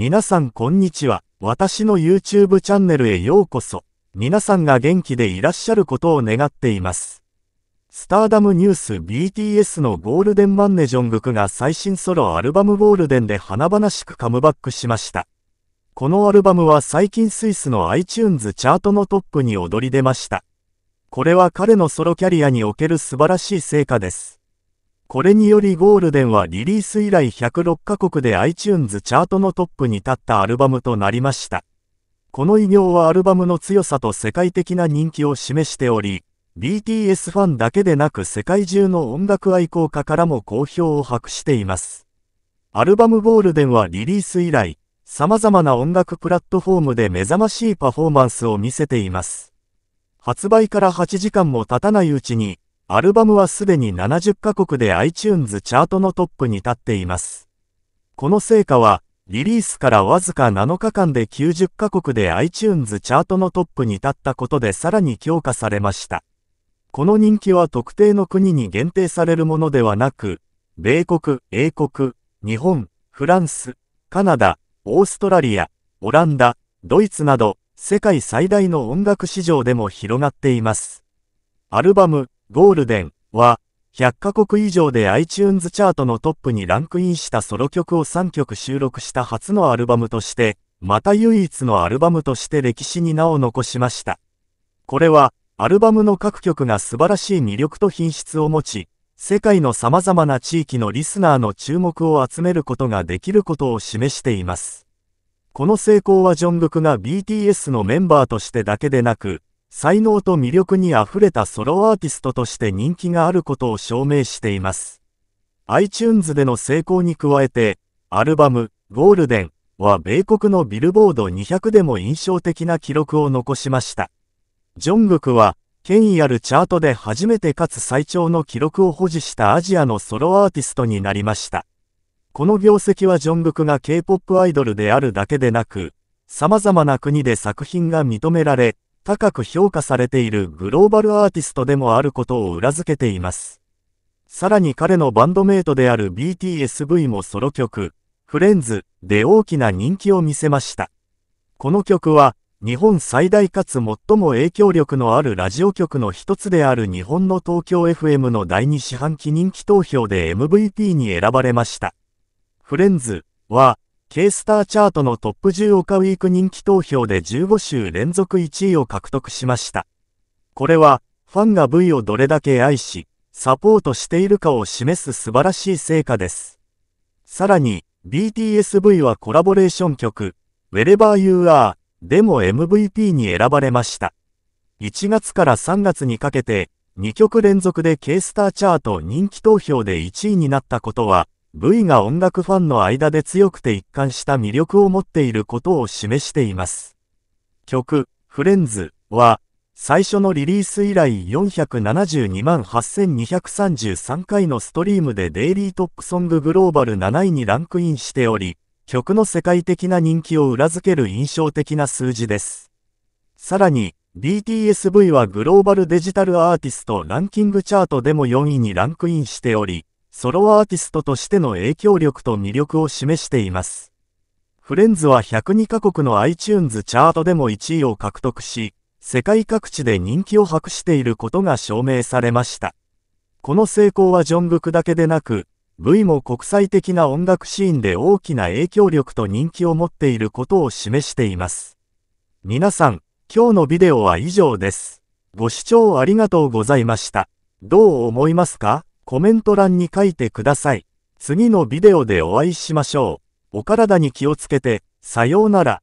皆さんこんにちは。私の YouTube チャンネルへようこそ。皆さんが元気でいらっしゃることを願っています。スターダムニュース BTS のゴールデンマンネジョングクが最新ソロアルバムゴールデンで華々しくカムバックしました。このアルバムは最近スイスの iTunes チャートのトップに躍り出ました。これは彼のソロキャリアにおける素晴らしい成果です。これによりゴールデンはリリース以来106カ国で iTunes チャートのトップに立ったアルバムとなりました。この偉業はアルバムの強さと世界的な人気を示しており、BTS ファンだけでなく世界中の音楽愛好家からも好評を博しています。アルバムゴールデンはリリース以来、様々な音楽プラットフォームで目覚ましいパフォーマンスを見せています。発売から8時間も経たないうちに、アルバムはすでに70カ国で iTunes チャートのトップに立っています。この成果は、リリースからわずか7日間で90カ国で iTunes チャートのトップに立ったことでさらに強化されました。この人気は特定の国に限定されるものではなく、米国、英国、日本、フランス、カナダ、オーストラリア、オランダ、ドイツなど、世界最大の音楽市場でも広がっています。アルバム、ゴールデンは、100カ国以上で iTunes チャートのトップにランクインしたソロ曲を3曲収録した初のアルバムとして、また唯一のアルバムとして歴史に名を残しました。これは、アルバムの各曲が素晴らしい魅力と品質を持ち、世界の様々な地域のリスナーの注目を集めることができることを示しています。この成功はジョングクが BTS のメンバーとしてだけでなく、才能と魅力にあふれたソロアーティストとして人気があることを証明しています。iTunes での成功に加えて、アルバム、ゴールデンは米国のビルボード200でも印象的な記録を残しました。ジョングクは、権威あるチャートで初めてかつ最長の記録を保持したアジアのソロアーティストになりました。この業績はジョングクが K-POP アイドルであるだけでなく、様々な国で作品が認められ、高く評価されているグローバルアーティストでもあることを裏付けています。さらに彼のバンドメイトである BTSV もソロ曲、フレンズで大きな人気を見せました。この曲は、日本最大かつ最も影響力のあるラジオ局の一つである日本の東京 FM の第2四半期人気投票で MVP に選ばれました。フレンズは K スターチャートのトップ10オカウィーク人気投票で15週連続1位を獲得しました。これは、ファンが V をどれだけ愛し、サポートしているかを示す素晴らしい成果です。さらに、BTSV はコラボレーション曲、Wherever You Are でも MVP に選ばれました。1月から3月にかけて、2曲連続で K スターチャート人気投票で1位になったことは、V が音楽ファンの間で強くて一貫した魅力を持っていることを示しています。曲、フレンズは、最初のリリース以来472万8233回のストリームでデイリートップソンググローバル7位にランクインしており、曲の世界的な人気を裏付ける印象的な数字です。さらに、b t s v はグローバルデジタルアーティストランキングチャートでも4位にランクインしており、ソロアーティストとしての影響力と魅力を示しています。フレンズは102カ国の iTunes チャートでも1位を獲得し、世界各地で人気を博していることが証明されました。この成功はジョングクだけでなく、V も国際的な音楽シーンで大きな影響力と人気を持っていることを示しています。皆さん、今日のビデオは以上です。ご視聴ありがとうございました。どう思いますかコメント欄に書いてください。次のビデオでお会いしましょう。お体に気をつけて、さようなら。